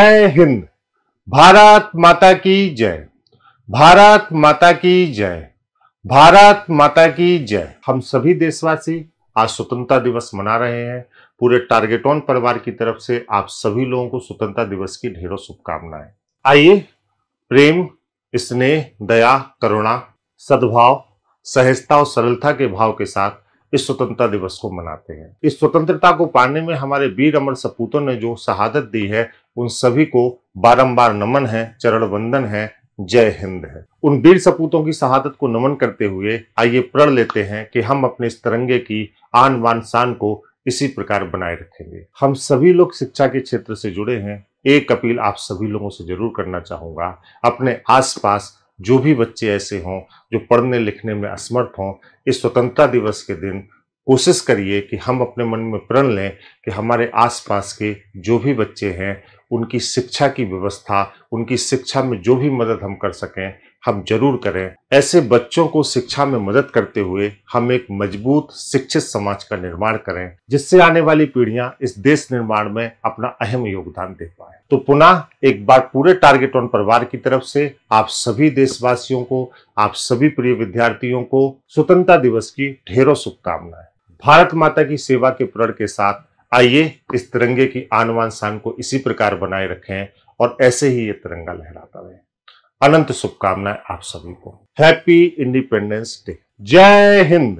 जय हिंद भारत माता की जय भारत माता की जय भारत माता की जय हम सभी देशवासी आज स्वतंत्रता दिवस मना रहे हैं पूरे टारगेट ऑन परिवार की तरफ से आप सभी लोगों को स्वतंत्रता दिवस की ढेरों शुभकामनाएं आइए प्रेम स्नेह दया करुणा सद्भाव सहजता और सरलता के भाव के साथ इस स्वतंत्रता दिवस को मनाते हैं इस स्वतंत्रता को पाने में हमारे वीर अमर सपूतों ने जो शहादत दी है उन सभी को बारंबार नमन है चरण वंदन है जय हिंद है उन वीर सपूतों की शहादत को नमन करते हुए आइए प्रण लेते हैं कि हम अपने इस तिरंगे की आन बान शान को इसी प्रकार बनाए रखेंगे हम सभी लोग शिक्षा के क्षेत्र से जुड़े हैं एक अपील आप सभी लोगों से जरूर करना चाहूंगा अपने आसपास जो भी बच्चे ऐसे हों जो पढ़ने लिखने में असमर्थ हों इस स्वतंत्रता दिवस के दिन कोशिश करिए कि हम अपने मन में प्रण लें कि हमारे आसपास के जो भी बच्चे हैं उनकी शिक्षा की व्यवस्था उनकी शिक्षा में जो भी मदद हम कर सकें हम जरूर करें ऐसे बच्चों को शिक्षा में मदद करते हुए हम एक मजबूत शिक्षित समाज का निर्माण करें जिससे आने वाली पीढ़ियां इस देश निर्माण में अपना अहम योगदान दे पाए तो पुनः एक बार पूरे टारगेट ऑन परिवार की तरफ से आप सभी देशवासियों को आप सभी प्रिय विद्यार्थियों को स्वतंत्रता दिवस की ढेरों शुभकामनाएं भारत माता की सेवा के प्रण के साथ आइए इस तिरंगे की आन वान शान को इसी प्रकार बनाए रखें और ऐसे ही ये तिरंगा लहराता रहे अनंत शुभकामनाएं आप सभी को हैप्पी इंडिपेंडेंस डे जय हिंद